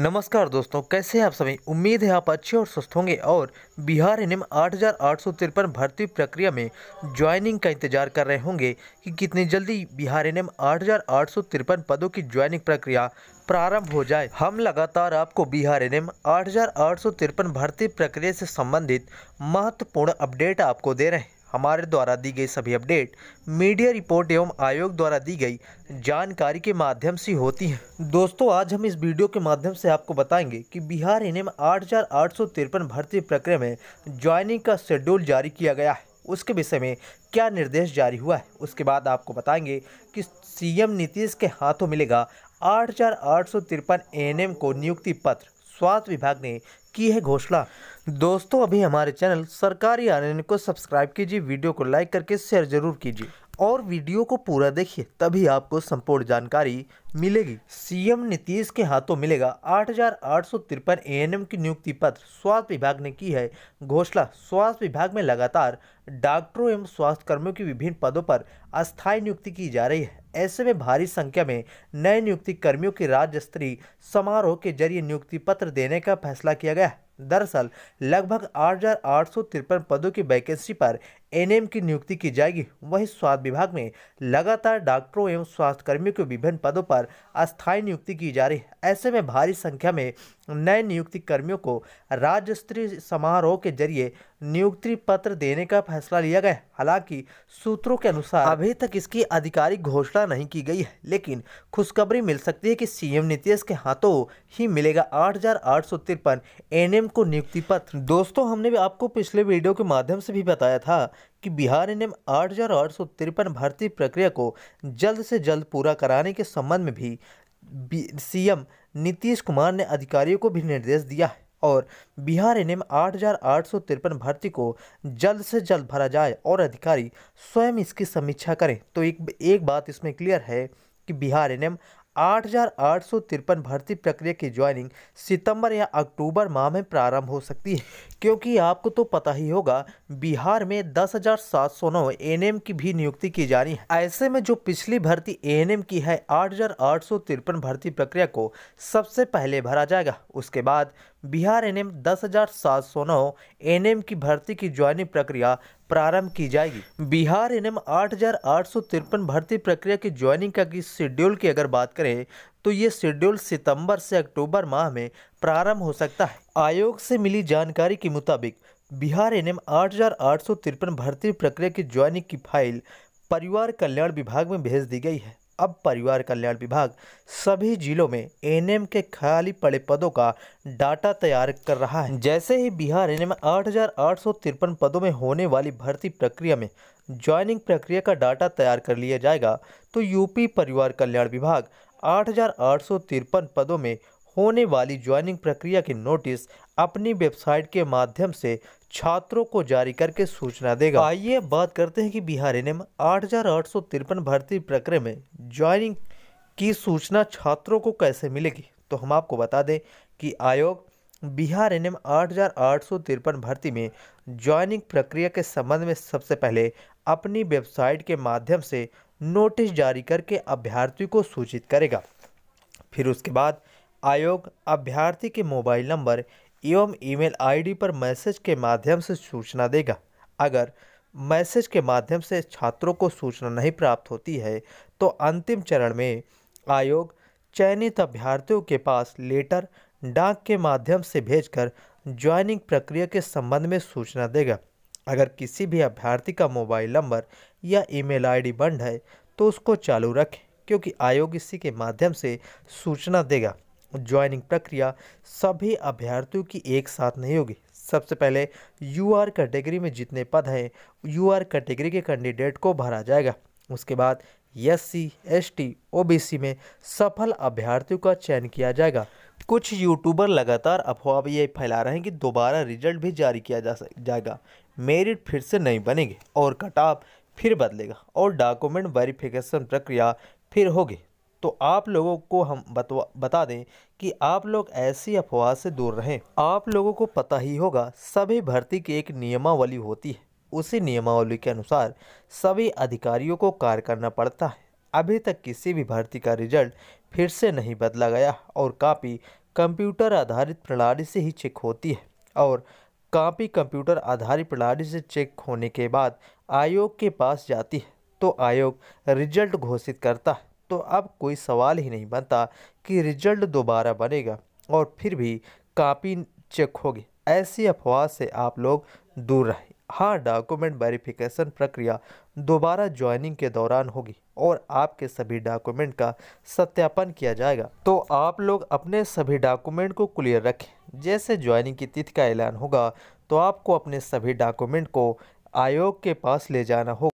नमस्कार दोस्तों कैसे हैं आप सभी उम्मीद है आप अच्छे और स्वस्थ होंगे और बिहार एन एम आठ भर्ती प्रक्रिया में ज्वाइनिंग का इंतजार कर रहे होंगे कि कितनी जल्दी बिहार एन एम आठ पदों की ज्वाइनिंग प्रक्रिया प्रारंभ हो जाए हम लगातार आपको बिहार एन एम आठ भर्ती प्रक्रिया से संबंधित महत्वपूर्ण अपडेट आपको दे रहे हैं हमारे द्वारा दी गई सभी अपडेट मीडिया रिपोर्ट एवं आयोग द्वारा दी गई जानकारी के माध्यम से होती है दोस्तों आज हम इस वीडियो के माध्यम से आपको बताएंगे कि बिहार एन एम भर्ती प्रक्रिया में ज्वाइनिंग का शेड्यूल जारी किया गया है उसके विषय में क्या निर्देश जारी हुआ है उसके बाद आपको बताएंगे कि सीएम नीतीश के हाथों मिलेगा आठ हज़ार आठ सौ तिरपन एन को नियुक्ति पत्र स्वास्थ्य विभाग ने की है घोषणा दोस्तों अभी हमारे चैनल सरकारी आनंद को सब्सक्राइब कीजिए वीडियो को लाइक करके शेयर जरूर कीजिए और वीडियो को पूरा देखिए तभी आपको संपूर्ण जानकारी मिलेगी सीएम नीतीश के हाथों मिलेगा आठ हजार आठ सौ तिरपन एम की नियुक्ति पत्र स्वास्थ्य विभाग ने की है घोषणा स्वास्थ्य विभाग में लगातार डॉक्टरों एवं स्वास्थ्य कर्मियों की विभिन्न पदों पर अस्थायी नियुक्ति की जा रही है ऐसे में भारी संख्या में नए नियुक्ति कर्मियों की राज्य स्तरीय समारोह के जरिए नियुक्ति पत्र देने का फैसला किया गया है दरअसल लगभग आठ आठ सौ तिरपन पदों की वैकेंसी पर एनएम की नियुक्ति की जाएगी वहीं स्वास्थ्य विभाग में लगातार डॉक्टरों एवं स्वास्थ्य कर्मियों के विभिन्न पदों पर अस्थायी नियुक्ति की जा रही है ऐसे में भारी संख्या में नए नियुक्ति कर्मियों को राज्य स्तरीय समारोह के जरिए नियुक्ति पत्र देने का फैसला लिया गया हालांकि सूत्रों के अनुसार अभी तक इसकी आधिकारिक घोषणा नहीं की गई है लेकिन खुशखबरी मिल सकती है कि सीएम नीतीश के हाथों ही मिलेगा आठ एनएम को नियुक्ति पत्र दोस्तों हमने भी आपको पिछले वीडियो के माध्यम से भी बताया था कि बिहार एन एम आठ भर्ती प्रक्रिया को जल्द से जल्द पूरा कराने के संबंध में भी सीएम नीतीश कुमार ने अधिकारियों को भी निर्देश दिया है और बिहार एन एम आठ भर्ती को जल्द से जल्द भरा जाए और अधिकारी स्वयं इसकी समीक्षा करें तो एक एक बात इसमें क्लियर है कि बिहार एन एम आठ भर्ती प्रक्रिया की ज्वाइनिंग सितंबर या अक्टूबर माह में प्रारंभ हो सकती है क्योंकि आपको तो पता ही होगा बिहार में दस हजार सात सौ नौ एन की भी नियुक्ति की जानी है ऐसे में जो पिछली भर्ती एएनएम की है आठ हजार आठ सौ तिरपन भर्ती प्रक्रिया को सबसे पहले भरा जाएगा उसके बाद बिहार एन एम दस हजार सात सौ नौ एन की भर्ती की ज्वाइनिंग प्रक्रिया प्रारंभ की जाएगी बिहार एन आठ भर्ती प्रक्रिया की ज्वाइनिंग का की शेड्यूल की अगर बात करें तो ये शेड्यूल सितंबर से अक्टूबर माह में प्रारंभ हो सकता है आयोग से मिली जानकारी के मुताबिक बिहार एन आठ भर्ती प्रक्रिया की ज्वाइनिंग की फाइल परिवार कल्याण विभाग में भेज दी गई है अब परिवार कल्याण विभाग सभी जिलों में एनएम के खाली पड़े पदों का डाटा तैयार कर रहा है जैसे ही बिहार एनएम आठ पदों में होने वाली भर्ती प्रक्रिया में ज्वाइनिंग प्रक्रिया का डाटा तैयार कर लिया जाएगा तो यूपी परिवार कल्याण विभाग आठ पदों में होने वाली ज्वाइनिंग प्रक्रिया की नोटिस अपनी वेबसाइट के माध्यम से छात्रों को जारी करके सूचना देगा आइए बात करते हैं कि बिहार एन आठ भर्ती प्रक्रिया में ज्वाइनिंग की सूचना छात्रों को कैसे मिलेगी तो हम आपको बता दें कि आयोग बिहार एन एम भर्ती में ज्वाइनिंग प्रक्रिया के संबंध में सबसे पहले अपनी वेबसाइट के माध्यम से नोटिस जारी करके अभ्यर्थियों को सूचित करेगा फिर उसके बाद आयोग अभ्यर्थी के मोबाइल नंबर एवं ईमेल आईडी पर मैसेज के माध्यम से सूचना देगा अगर मैसेज के माध्यम से छात्रों को सूचना नहीं प्राप्त होती है तो अंतिम चरण में आयोग चयनित अभ्यर्थियों के पास लेटर डाक के माध्यम से भेजकर ज्वाइनिंग प्रक्रिया के संबंध में सूचना देगा अगर किसी भी अभ्यर्थी का मोबाइल नंबर या ईमेल आईडी बंद है तो उसको चालू रखें क्योंकि आयोग इसी के माध्यम से सूचना देगा ज्वाइनिंग प्रक्रिया सभी अभ्यर्थियों की एक साथ नहीं होगी सबसे पहले यू आर कैटेगरी में जितने पद हैं यू आर कैटेगरी के कैंडिडेट को भरा जाएगा उसके बाद S C S T O B C में सफल अभ्यर्थियों का चयन किया जाएगा कुछ यूट्यूबर लगातार अफवाह ये फैला रहे हैं कि दोबारा रिजल्ट भी जारी किया जा जाएगा मेरिट फिर से नहीं बनेगी और कटाव फिर बदलेगा और डॉक्यूमेंट वेरिफिकेशन प्रक्रिया फिर होगी तो आप लोगों को हम बतवा बता दें कि आप लोग ऐसी अफवाह से दूर रहें आप लोगों को पता ही होगा सभी भर्ती की एक नियमावली होती है उसी नियमावली के अनुसार सभी अधिकारियों को कार्य करना पड़ता है अभी तक किसी भी भर्ती का रिजल्ट फिर से नहीं बदला गया और कापी कंप्यूटर आधारित प्रणाली से ही चेक होती है और कापी कंप्यूटर आधारित प्रणाली से चेक होने के बाद आयोग के पास जाती है तो आयोग रिजल्ट घोषित करता है तो अब कोई सवाल ही नहीं बनता कि रिजल्ट दोबारा बनेगा और फिर भी कापी चेक होगी ऐसी अफवाह से आप लोग दूर रहें हाँ डॉक्यूमेंट वेरिफिकेशन प्रक्रिया दोबारा ज्वाइनिंग के दौरान होगी और आपके सभी डॉक्यूमेंट का सत्यापन किया जाएगा तो आप लोग अपने सभी डॉक्यूमेंट को क्लियर रखें जैसे ज्वाइनिंग की तिथि का ऐलान होगा तो आपको अपने सभी डॉक्यूमेंट को आयोग के पास ले जाना होगा